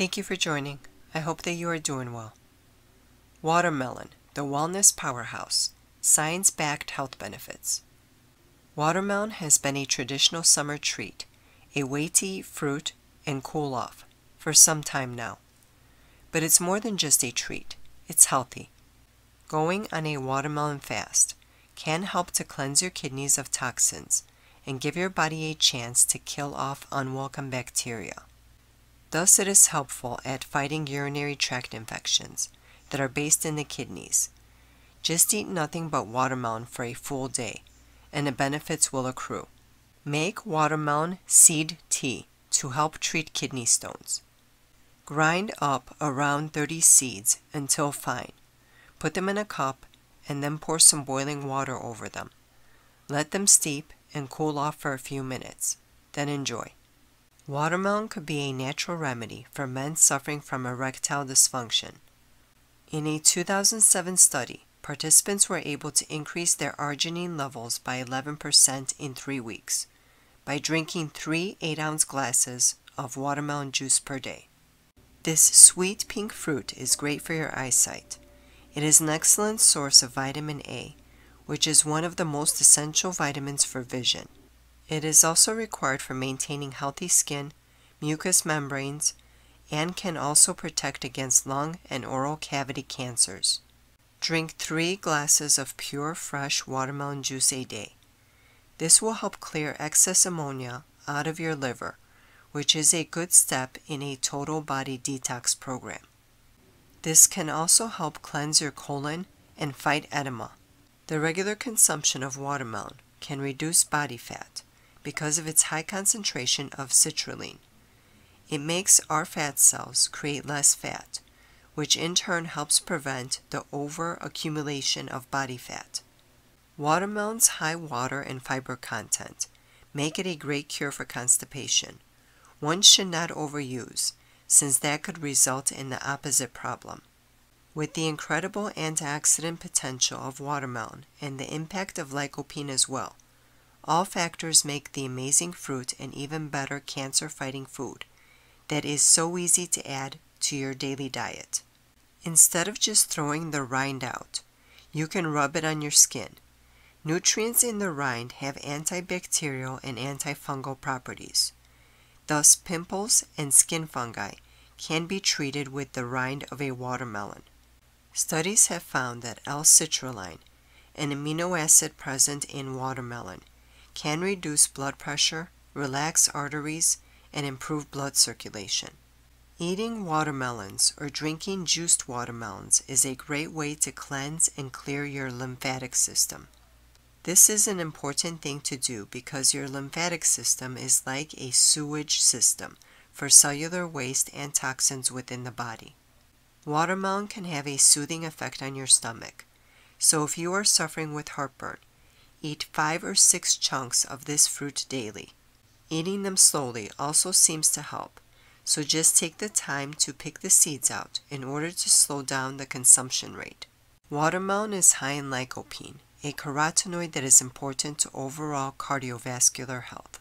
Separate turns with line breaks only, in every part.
Thank you for joining. I hope that you are doing well. Watermelon, the wellness powerhouse, science backed health benefits. Watermelon has been a traditional summer treat, a way to eat fruit and cool off, for some time now. But it's more than just a treat, it's healthy. Going on a watermelon fast can help to cleanse your kidneys of toxins and give your body a chance to kill off unwelcome bacteria. Thus, it is helpful at fighting urinary tract infections that are based in the kidneys. Just eat nothing but watermelon for a full day, and the benefits will accrue. Make watermelon seed tea to help treat kidney stones. Grind up around 30 seeds until fine. Put them in a cup and then pour some boiling water over them. Let them steep and cool off for a few minutes. Then enjoy. Watermelon could be a natural remedy for men suffering from erectile dysfunction. In a 2007 study, participants were able to increase their arginine levels by 11% in three weeks by drinking three 8 ounce glasses of watermelon juice per day. This sweet pink fruit is great for your eyesight. It is an excellent source of vitamin A, which is one of the most essential vitamins for vision. It is also required for maintaining healthy skin, mucous membranes, and can also protect against lung and oral cavity cancers. Drink three glasses of pure fresh watermelon juice a day. This will help clear excess ammonia out of your liver, which is a good step in a total body detox program. This can also help cleanse your colon and fight edema. The regular consumption of watermelon can reduce body fat, because of its high concentration of citrulline. It makes our fat cells create less fat, which in turn helps prevent the over-accumulation of body fat. Watermelon's high water and fiber content make it a great cure for constipation. One should not overuse, since that could result in the opposite problem. With the incredible antioxidant potential of watermelon and the impact of lycopene as well, all factors make the amazing fruit an even better cancer-fighting food that is so easy to add to your daily diet. Instead of just throwing the rind out, you can rub it on your skin. Nutrients in the rind have antibacterial and antifungal properties. Thus, pimples and skin fungi can be treated with the rind of a watermelon. Studies have found that L-citrulline, an amino acid present in watermelon, can reduce blood pressure, relax arteries, and improve blood circulation. Eating watermelons or drinking juiced watermelons is a great way to cleanse and clear your lymphatic system. This is an important thing to do because your lymphatic system is like a sewage system for cellular waste and toxins within the body. Watermelon can have a soothing effect on your stomach. So if you are suffering with heartburn, Eat five or six chunks of this fruit daily. Eating them slowly also seems to help, so just take the time to pick the seeds out in order to slow down the consumption rate. Watermelon is high in lycopene, a carotenoid that is important to overall cardiovascular health.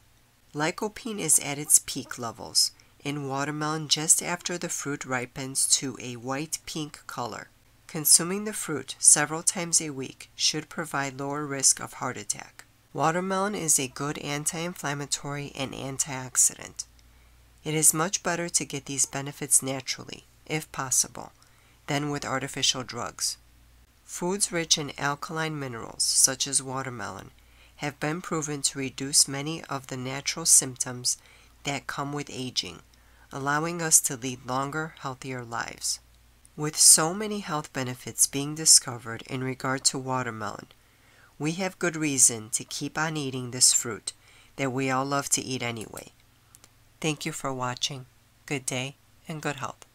Lycopene is at its peak levels in watermelon just after the fruit ripens to a white-pink color. Consuming the fruit several times a week should provide lower risk of heart attack. Watermelon is a good anti-inflammatory and antioxidant. It is much better to get these benefits naturally, if possible, than with artificial drugs. Foods rich in alkaline minerals, such as watermelon, have been proven to reduce many of the natural symptoms that come with aging, allowing us to lead longer, healthier lives. With so many health benefits being discovered in regard to watermelon, we have good reason to keep on eating this fruit that we all love to eat anyway. Thank you for watching. Good day and good health.